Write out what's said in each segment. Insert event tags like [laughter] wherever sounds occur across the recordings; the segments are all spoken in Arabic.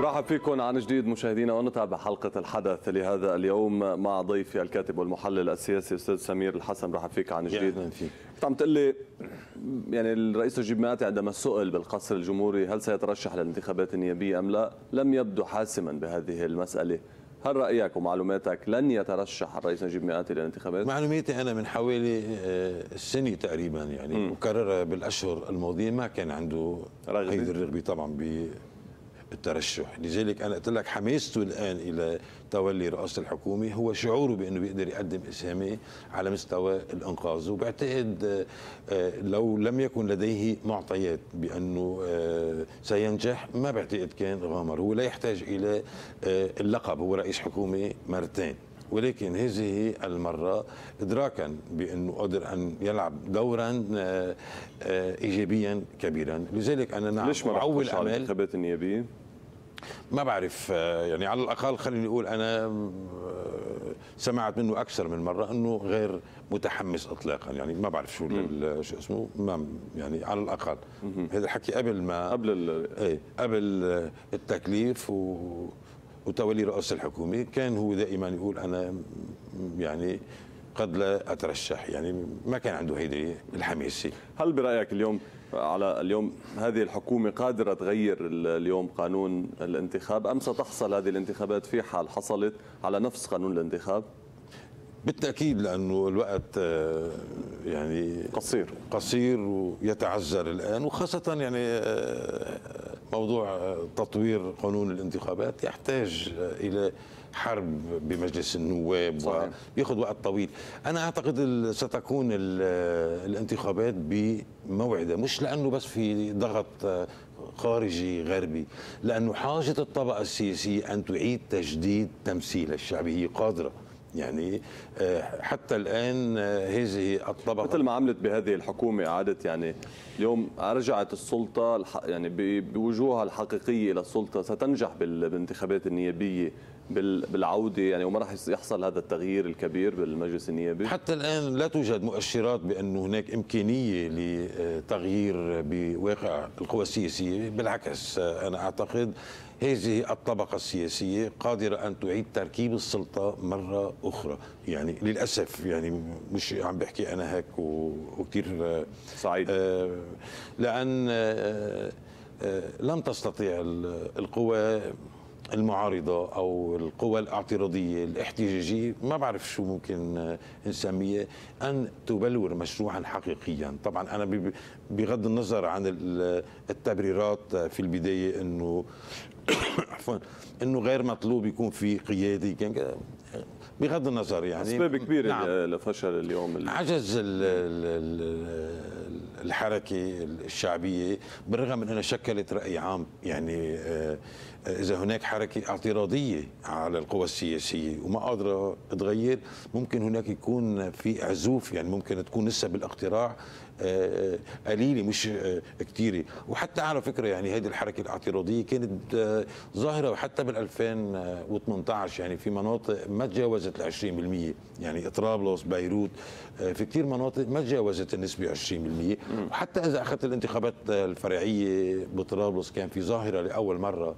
رحب فيكم عن جديد مشاهدينا ونتابع حلقة الحدث لهذا اليوم مع ضيفي الكاتب والمحلل السياسي أستاذ سمير الحسن رحب فيك عن جديد أهلا فيك عم تقول لي يعني الرئيس نجيب ماتي عندما سئل بالقصر الجمهوري هل سيترشح للانتخابات النيابية أم لا لم يبدو حاسما بهذه المسألة هل رأيك ومعلوماتك لن يترشح الرئيس نجيب مئاتي للانتخابات؟ معلوماتي أنا من حوالي آه، سنة تقريبا يعني مكررة بالأشهر الماضية ما كان عنده رغبة. هيدي الرغبة طبعا ب الترشح لذلك أنا قلت لك حماسته الآن إلى تولي رئاسة الحكومة هو شعوره بأنه بيقدر يقدم إسهامه على مستوى الإنقاذ وبعتقد آه، لو لم يكن لديه معطيات بأنه آه، سينجح ما بعتقد كان غامر هو لا يحتاج إلى آه، اللقب هو رئيس حكومة مرتين ولكن هذه المرة إدراكا بأنه قدر أن يلعب دورا آه، آه، إيجابيا كبيرا لذلك أنا نعم ليش ما أعول أمل الانتخابات النيابية؟ ما بعرف آه، يعني على الاقل خليني اقول انا سمعت منه اكثر من مره انه غير متحمس اطلاقا يعني ما بعرف شو شو اسمه ما يعني على الاقل هذا الحكي قبل ما قبل ايه قبل التكليف و وتولي رئاسة الحكومة كان هو دائما يقول أنا يعني قد لا أترشح يعني ما كان عنده هيدي الحماسة هل برأيك اليوم على اليوم هذه الحكومة قادرة تغير اليوم قانون الانتخاب أم ستحصل هذه الانتخابات في حال حصلت على نفس قانون الانتخاب؟ بالتأكيد لأنه الوقت آه، يعني قصير قصير ويتعذر الآن وخاصة يعني آه، موضوع آه، تطوير قانون الانتخابات يحتاج آه، الى حرب بمجلس النواب صحيح. ويأخذ وقت طويل أنا أعتقد ستكون آه، الانتخابات بموعدة مش لأنه بس في ضغط خارجي غربي لأنه حاجة الطبقة السياسية أن تعيد تجديد تمثيلها الشعبية قادرة يعني آه, حتى الان آه, هذه الطبقه مثل ما عملت بهذه الحكومه اعادت يعني اليوم رجعت السلطه يعني بوجوهها الحقيقيه للسلطه ستنجح بالانتخابات النيابيه بالعوده يعني وما راح يحصل هذا التغيير الكبير بالمجلس النيابي؟ حتى الان لا توجد مؤشرات بأن هناك امكانيه لتغيير بواقع القوى السياسيه، بالعكس انا اعتقد هذه الطبقة السياسية قادرة أن تعيد تركيب السلطة مرة أخرى يعني للأسف يعني مش عم بحكي أنا هيك وكثير سعيد آه لأن آه آه لم تستطيع القوى المعارضة أو القوى الاعتراضية الاحتجاجية ما بعرف شو ممكن آه، نسميه أن تبلور مشروعا حقيقيا طبعا أنا بغض النظر عن آه، التبريرات آه، في البداية أنه [coughs] عفوا أنه غير مطلوب يكون في قيادي كان بغض النظر يعني اسباب كبيره نعم. لفشل اليوم اللي... عجز ال الحركه الشعبيه بالرغم من انها شكلت راي عام يعني اذا هناك حركه اعتراضيه على القوى السياسيه وما قادره تغير ممكن هناك يكون في عزوف يعني ممكن تكون نسب الاقتراع آه، آه، قليله مش آه، كثيره وحتى على فكره يعني هذه الحركه الاعتراضيه كانت ظاهره وحتى بال 2018 يعني في مناطق ما تجاوزت ال 20% يعني طرابلس بيروت في كثير مناطق ما تجاوزت النسبه 20% وحتى اذا اخذت الانتخابات الفرعيه بطرابلس كان في ظاهره لاول مره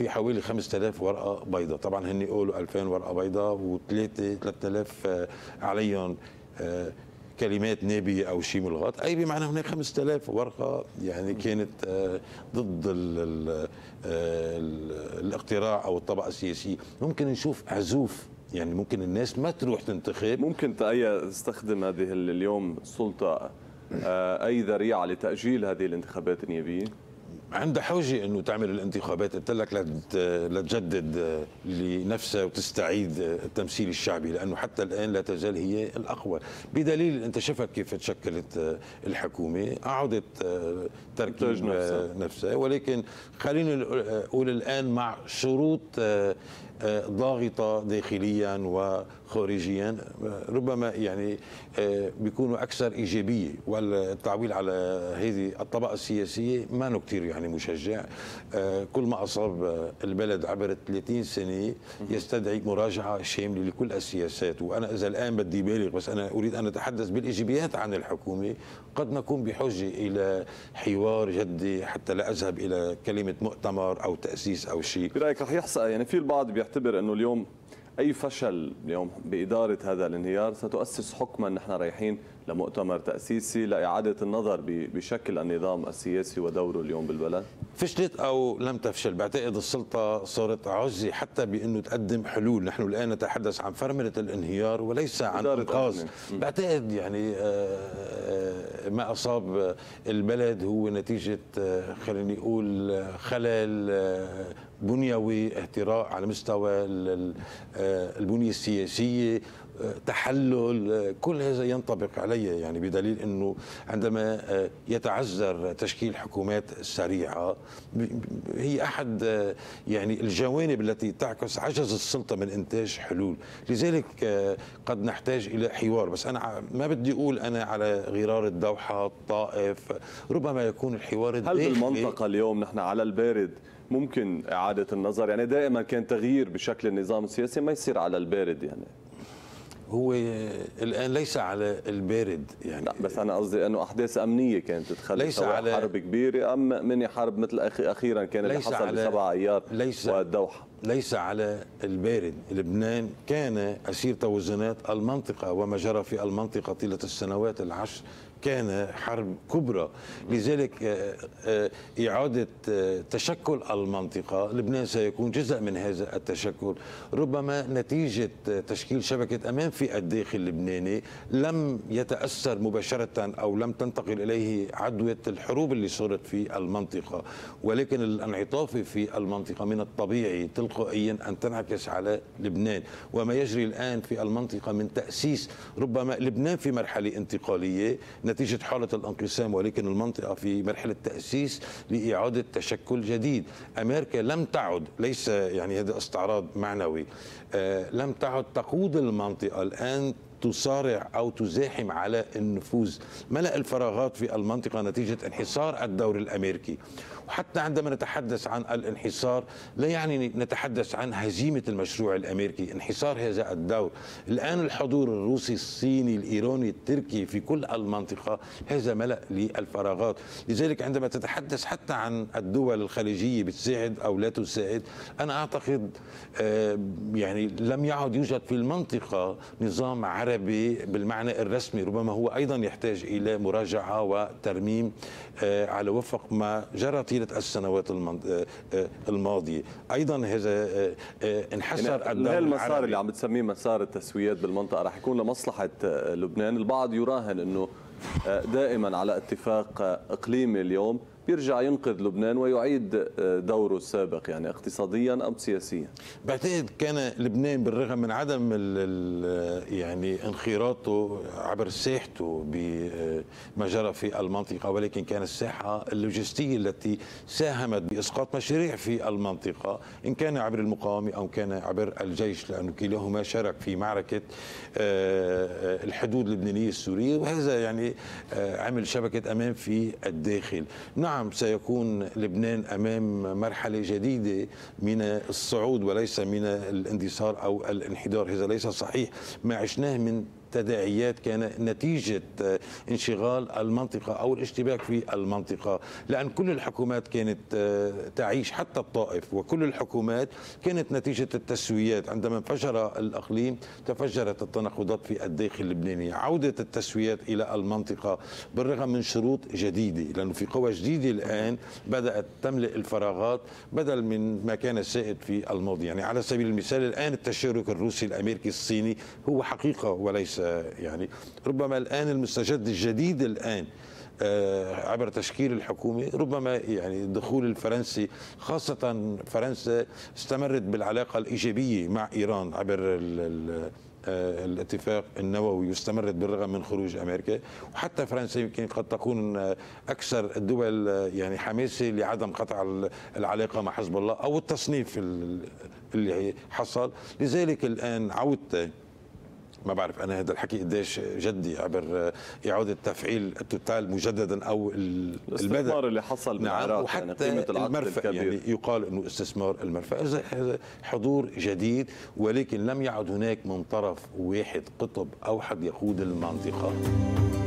في حوالي 5000 ورقه بيضاء طبعا هن يقولوا 2000 ورقه بيضاء و3 3000 عليهم آه، كلمات نابية أو شيء ملغط أي بمعنى هناك 5000 ورقة يعني كانت آه، ضد آه، ال الاقتراع أو الطبقة السياسية ممكن نشوف عزوف يعني ممكن الناس ما تروح تنتخب ممكن تأيا تستخدم هذه اليوم السلطة أي ذريعة لتأجيل هذه الانتخابات النيابية عندها حوجه انه تعمل الانتخابات قلت لك لتجدد لنفسها وتستعيد التمثيل الشعبي لانه حتى الان لا تزال هي الاقوى بدليل انت شفت كيف تشكلت الحكومه أعدت تركيب نفسها. نفسها ولكن خليني اقول الان مع شروط ضاغطه داخليا وخارجيا ربما يعني آه، بيكونوا اكثر ايجابيه والتعويل على هذه الطبقه السياسيه ما كثير يعني مشجع آه، كل ما اصاب البلد عبر 30 سنه يستدعي مراجعه شامله لكل السياسات وانا اذا الان بدي بالغ بس انا اريد ان اتحدث بالايجابيات عن الحكومه قد نكون بحجه الى حوار جدي حتى لا اذهب الى كلمه مؤتمر او تاسيس او شيء برايك رح يحصل يعني في البعض بيحكي بيعتبر انه اليوم اي فشل اليوم باداره هذا الانهيار ستؤسس حكما نحن رايحين لمؤتمر تاسيسي لاعاده النظر بشكل النظام السياسي ودوره اليوم بالبلد فشلت او لم تفشل بعتقد السلطه صارت عزي حتى بانه تقدم حلول نحن الان نتحدث عن فرمله الانهيار وليس عن انقاذ بعتقد يعني آه، آه، ما اصاب البلد هو نتيجه آه، خليني اقول خلل بنيوي اهتراء على مستوى البنيه السياسيه تحلل كل هذا ينطبق علي يعني بدليل انه عندما آه، يتعذر تشكيل حكومات سريعه هي احد آه، يعني الجوانب التي تعكس عجز السلطه من انتاج حلول لذلك آه، قد نحتاج الى حوار بس انا ما بدي اقول انا على غرار الدوحه الطائف ربما يكون الحوار هل بالمنطقه اليوم نحن على البارد ممكن اعاده النظر يعني دائما كان تغيير بشكل النظام السياسي ما يصير على البارد يعني هو الان ليس على البارد يعني لا بس انا قصدي انه احداث امنيه كانت تتخلى ليس على حرب كبيره ام من حرب مثل اخيرا كان اللي حصل بسبع ايار ليس والدوحه ليس على البارد لبنان كان أسير توازنات المنطقة وما جرى في المنطقة طيلة السنوات العشر كان حرب كبرى لذلك آه، آه، إعادة آه، تشكل المنطقة لبنان سيكون جزء من هذا التشكل ربما نتيجة تشكيل شبكة أمان في الداخل اللبناني لم يتأثر مباشرة أو لم تنتقل إليه عدوى الحروب اللي صارت في المنطقة ولكن الانعطاف في المنطقة من الطبيعي تلك تلقائيا أن تنعكس على لبنان وما يجري الآن في المنطقة من تأسيس ربما لبنان في مرحلة انتقالية نتيجة حالة الانقسام ولكن المنطقة في مرحلة تأسيس لإعادة تشكل جديد أمريكا لم تعد ليس يعني هذا استعراض معنوي آه، لم تعد تقود المنطقة الآن تصارع أو تزاحم على النفوذ ملأ الفراغات في المنطقة نتيجة انحصار الدور الأمريكي وحتى عندما نتحدث عن الانحصار لا يعني نتحدث عن هزيمة المشروع الأمريكي انحصار هذا الدور الآن الحضور الروسي الصيني الإيراني التركي في كل المنطقة هذا ملأ للفراغات لذلك عندما تتحدث حتى عن الدول الخليجية بتساعد أو لا تساعد أنا أعتقد آه، يعني لم يعد يوجد في المنطقة نظام عربي العربي بالمعنى الرسمي ربما هو أيضا يحتاج إلى مراجعة وترميم آه، على وفق ما جرى طيلة السنوات آه، آه، الماضية أيضا هذا انحسر يعني الدور المسار اللي عم تسميه مسار التسويات بالمنطقة رح يكون لمصلحة لبنان البعض يراهن أنه دائما على اتفاق إقليمي اليوم يرجع ينقذ لبنان ويعيد آه، دوره السابق يعني اقتصاديا أم سياسيا بعتقد كان لبنان بالرغم من عدم آه، يعني انخراطه عبر ساحته بما آه، جرى في المنطقة ولكن كان الساحة اللوجستية التي ساهمت بإسقاط مشاريع في المنطقة إن كان عبر المقاومة أو كان عبر الجيش لأنه كلاهما شارك في معركة الحدود اللبنانية السورية وهذا يعني عمل شبكة أمان في الداخل نعم نعم سيكون لبنان امام مرحله جديده من الصعود وليس من الاندثار او الانحدار هذا ليس صحيح ما عشناه من تداعيات كان نتيجة آه، انشغال المنطقة أو الاشتباك في المنطقة لأن كل الحكومات كانت آه، تعيش حتى الطائف وكل الحكومات كانت نتيجة التسويات عندما انفجر الأقليم تفجرت التناقضات في الداخل اللبناني عودة التسويات إلى المنطقة بالرغم من شروط جديدة لأنه في قوى جديدة الآن بدأت تملئ الفراغات بدل من ما كان سائد في الماضي يعني على سبيل المثال الآن التشارك الروسي الأمريكي الصيني هو حقيقة وليس آه، يعني ربما الآن المستجد الجديد الآن آه، عبر تشكيل الحكومة ربما يعني الدخول الفرنسي خاصة فرنسا استمرت بالعلاقة الإيجابية مع إيران عبر الـ آه، الاتفاق النووي واستمرت بالرغم من خروج امريكا وحتى فرنسا يمكن قد تكون اكثر الدول يعني حماسه لعدم قطع العلاقه مع حزب الله او التصنيف اللي حصل لذلك الان عودته ما بعرف انا هذا الحكي قديش جدي عبر اعاده تفعيل التوتال مجددا او الاستثمار اللي حصل نعم، بالعراق يعني وحتى يعني قيمه المرفأ الكبير. يعني يقال انه استثمار المرفأ حضور جديد ولكن لم يعد هناك من طرف واحد قطب اوحد يقود المنطقه